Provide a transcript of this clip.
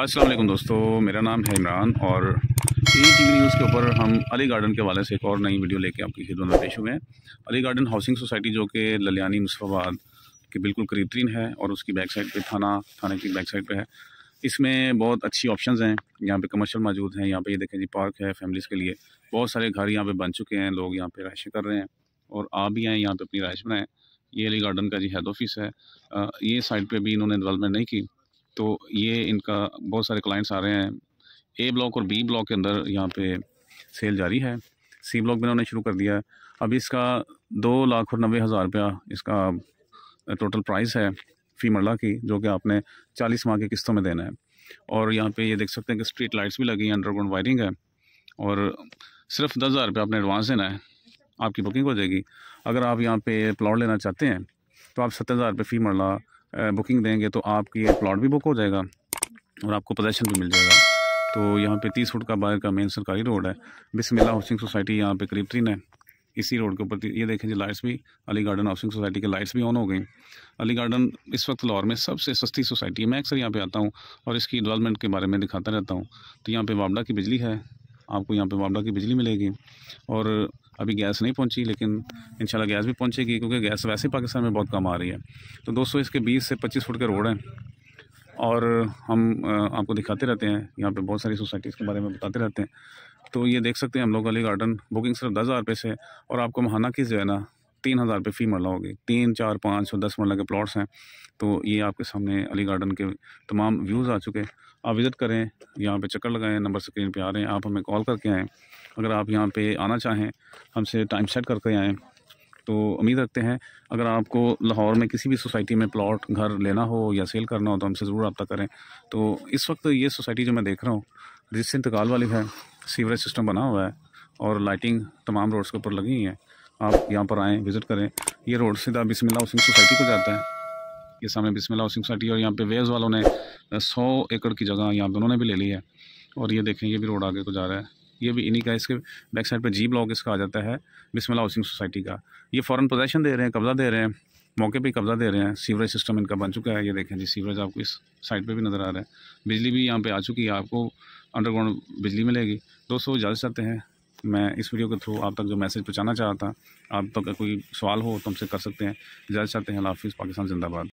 अस्सलाम वालेकुम दोस्तों मेरा नाम है इमरान और ई टी वी न्यूज़ के ऊपर हम अली गार्डन के वाले से एक और नई वीडियो लेके आपकी खिदमत में पेश हुए हैं अली गार्डन हाउसिंग सोसाइटी जो कि ललियानी मुसफ़ाबाद के बिल्कुल करीब तरीन है और उसकी बैक साइड पे थाना थाने की बैक साइड पे है इसमें बहुत अच्छी ऑप्शन हैं यहाँ पर कमर्शल मौजूद हैं यहाँ पर ये देखें जी पार्क है फैमिलीज़ के लिए बहुत सारे घर यहाँ पर बन चुके हैं लोग यहाँ पर रहायश कर रहे हैं और आप भी आएँ यहाँ पर अपनी रहायश बनाएँ ये अली गार्डन का जी हेड ऑफिस है ये साइड पर भी इन्होंने डेवलपमेंट नहीं की तो ये इनका बहुत सारे क्लाइंट्स आ रहे हैं ए ब्लॉक और बी ब्लॉक के अंदर यहाँ पे सेल जारी है सी ब्लॉक भी इन्होंने शुरू कर दिया है अब इसका दो लाख और नब्बे हज़ार रुपया इसका टोटल प्राइस है फ़ी मरला की जो कि आपने चालीस माह की किस्तों में देना है और यहाँ पे ये देख सकते हैं कि स्ट्रीट लाइट्स भी लगी हैं अंडरग्राउंड वायरिंग है और सिर्फ दस हज़ार रुपये आपने एडवांस देना है आपकी बुकिंग हो जाएगी अगर आप यहाँ पे प्लॉट लेना चाहते हैं तो आप सत्तर हज़ार रुपये फ़ी मरला बुकिंग देंगे तो आपकी प्लॉट भी बुक हो जाएगा और आपको पोजेशन भी मिल जाएगा तो यहाँ पे तीस फुट का बाहर का मेन सरकारी रोड है बिस्मिल्ला हाउसिंग सोसाइटी यहाँ पे करीब तीन है इसी रोड के ऊपर ये देखें जी लाइट्स भी अली गार्डन हाउसिंग सोसाइटी के लाइट्स भी ऑन हो गई अली गार्डन इस वक्त लाहौर में सबसे सस्ती सोसाइटी है मैं अक्सर यहाँ पे आता हूँ और इसकी डेवलपमेंट के बारे में दिखाता रहता हूँ तो यहाँ पे वाबड़ा की बिजली है आपको यहाँ पे वाबड़ा की बिजली मिलेगी और अभी गैस नहीं पहुंची लेकिन इंशाल्लाह गैस भी पहुंचेगी क्योंकि गैस वैसे पाकिस्तान में बहुत कम आ रही है तो दोस्तों इसके बीस से पच्चीस फुट के रोड हैं और हम आपको दिखाते रहते हैं यहाँ पर बहुत सारी सोसाइटीज़ के बारे में बताते रहते हैं तो ये देख सकते हैं हम लोग अली गार्डन बुकिंग सिर्फ दस हज़ार से और आपको महाना की जो है ना तीन हज़ार रुपये फ़ी मरला होगी तीन चार पाँच और दस मरला के प्लॉट्स हैं तो ये आपके सामने अली गार्डन के तमाम व्यूज़ आ चुके हैं आप विज़िट करें यहाँ पे चक्कर लगाएं नंबर स्क्रीन पे आ रहे हैं आप हमें कॉल करके आएँ अगर आप यहाँ पे आना चाहें हमसे टाइम सेट करके आएँ तो उम्मीद रखते हैं अगर आपको लाहौर में किसी भी सोसाइटी में प्लॉट घर लेना हो या सेल करना हो तो हमसे ज़रूर रब्ता करें तो इस वक्त ये सोसाइटी जो मैं देख रहा हूँ जिससे इंतकाल वाली है सीवरेज सिस्टम बना हुआ है और लाइटिंग तमाम रोड्स के ऊपर लगी हुई है आप यहाँ पर आएँ विज़िट करें ये रोड सीधा बिसमिल्ला हाउसिंग सोसाइटी को जाता है ये सामने बिस्मिल्ला हाउसिंग सोसाइटी और यहाँ पे वेज़ वालों ने सौ एकड़ की जगह यहाँ पर उन्होंने भी ले ली है और ये देखें ये भी रोड आगे को जा रहा है ये भी इन्हीं का इसके बैक साइड पर जी ब्लॉक इसका आ जाता है बिस्मिल हाउसिंग सोसाइटी का ये फ़ॉरन पोजेशन दे रहे हैं कब्ज़ा दे रहे हैं मौके पर कब्जा दे रहे हैं सीवरेज सिस्टम इनका बन चुका है ये देखें जी सीवरेज आपको इस साइड पर भी नज़र आ रहा है बिजली भी यहाँ पर आ चुकी है आपको अंडरग्राउंड बिजली मिलेगी दोस्तों जल चाहते हैं मैं इस वीडियो के थ्रू आप तक जो मैसेज पहुँचाना चाहता था आप तक कोई सवाल हो तो हमसे कर सकते हैं जल चाहते हैं हाफिज़ पाकिस्तान जिंदाबाद